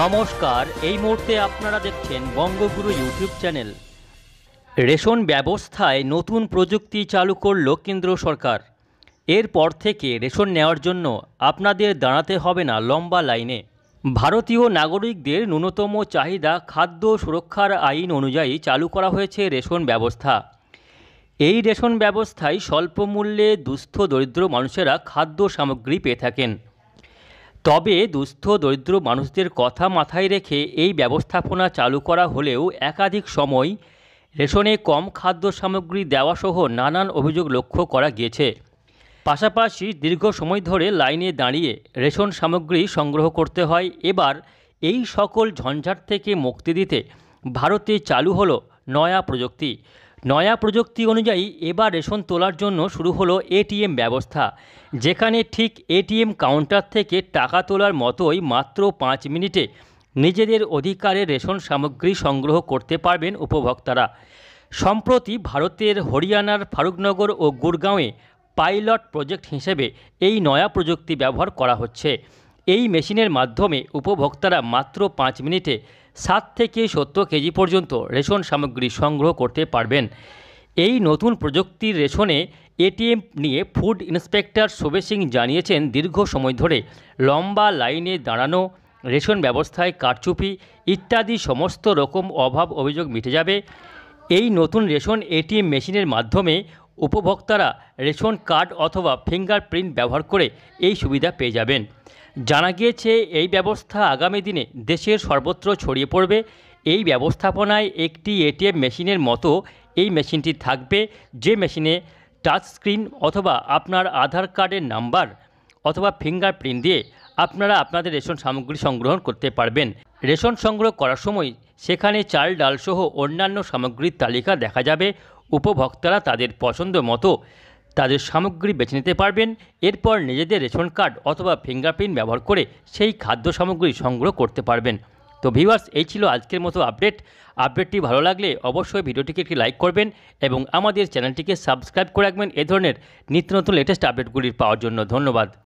নমস্কার এই মুহূর্তে আপনারা দেখছেন বঙ্গগুরু ইউটিউব চ্যানেল রেশন ব্যবস্থায় নতুন প্রযুক্তি চালু করল কেন্দ্র সরকার এরপর থেকে রেশন নেওয়ার জন্য আপনাদের দাঁড়াতে হবে না লম্বা লাইনে ভারতীয় নাগরিকদের ন্যূনতম চাহিদা খাদ্য সুরক্ষার আইন অনুযায়ী চালু করা হয়েছে রেশন ব্যবস্থা এই রেশন ব্যবস্থায় স্বল্প মূল্যে দুস্থ দরিদ্র মানুষেরা খাদ্য সামগ্রী পেয়ে থাকেন তবে দুস্থ দরিদ্র মানুষদের কথা মাথায় রেখে এই ব্যবস্থাপনা চালু করা হলেও একাধিক সময় রেশনে কম খাদ্য সামগ্রী দেওয়াসহ নানান অভিযোগ লক্ষ্য করা গিয়েছে পাশাপাশি দীর্ঘ সময় ধরে লাইনে দাঁড়িয়ে রেশন সামগ্রী সংগ্রহ করতে হয় এবার এই সকল ঝঞ্ঝাট থেকে মুক্তি দিতে ভারতে চালু হলো নয়া প্রযুক্তি নয়া প্রযুক্তি অনুযায়ী এবার রেশন তোলার জন্য শুরু হলো এটিএম ব্যবস্থা যেখানে ঠিক এটিএম কাউন্টার থেকে টাকা তোলার মতোই মাত্র পাঁচ মিনিটে নিজেদের অধিকারে রেশন সামগ্রী সংগ্রহ করতে পারবেন উপভোক্তারা সম্প্রতি ভারতের হরিয়ানার ফারুকনগর ও গুরগাঁওয়ে পাইলট প্রজেক্ট হিসেবে এই নয়া প্রযুক্তি ব্যবহার করা হচ্ছে এই মেশিনের মাধ্যমে উপভোক্তারা মাত্র পাঁচ মিনিটে সাত থেকে সত্তর কেজি পর্যন্ত রেশন সামগ্রী সংগ্রহ করতে পারবেন এই নতুন প্রযুক্তির রেশনে এটিএম নিয়ে ফুড ইন্সপেক্টর শোভে সিং জানিয়েছেন দীর্ঘ সময় ধরে লম্বা লাইনে দাঁড়ানো রেশন ব্যবস্থায় কারচুপি ইত্যাদি সমস্ত রকম অভাব অভিযোগ মিটে যাবে এই নতুন রেশন এটিএম মেশিনের মাধ্যমে উপভোক্তারা রেশন কার্ড অথবা ফিঙ্গারপ্রিন্ট ব্যবহার করে এই সুবিধা পেয়ে যাবেন জানা গিয়েছে এই ব্যবস্থা আগামী দিনে দেশের সর্বত্র ছড়িয়ে পড়বে এই ব্যবস্থাপনায় একটি এটিএম মেশিনের মতো এই মেশিনটি থাকবে যে মেশিনে টাচ স্ক্রিন অথবা আপনার আধার কার্ডের নাম্বার অথবা ফিঙ্গারপ্রিন্ট দিয়ে আপনারা আপনাদের রেশন সামগ্রী সংগ্রহ করতে পারবেন রেশন সংগ্রহ করার সময় সেখানে চাল ডালসহ অন্যান্য সামগ্রীর তালিকা দেখা যাবে উপভোক্তারা তাদের পছন্দ মতো তাদের সামগ্রী বেছে নিতে পারবেন এরপর নিজেদের রেশন কার্ড অথবা ফিঙ্গারপ্রিন্ট ব্যবহার করে সেই খাদ্য সামগ্রী সংগ্রহ করতে পারবেন তো ভিউয়ার্স এই ছিল আজকের মতো আপডেট আপডেটটি ভালো লাগলে অবশ্যই ভিডিওটিকে একটি লাইক করবেন এবং আমাদের চ্যানেলটিকে সাবস্ক্রাইব করে রাখবেন এ ধরনের নিত্য নতুন লেটেস্ট আপডেটগুলি পাওয়ার জন্য ধন্যবাদ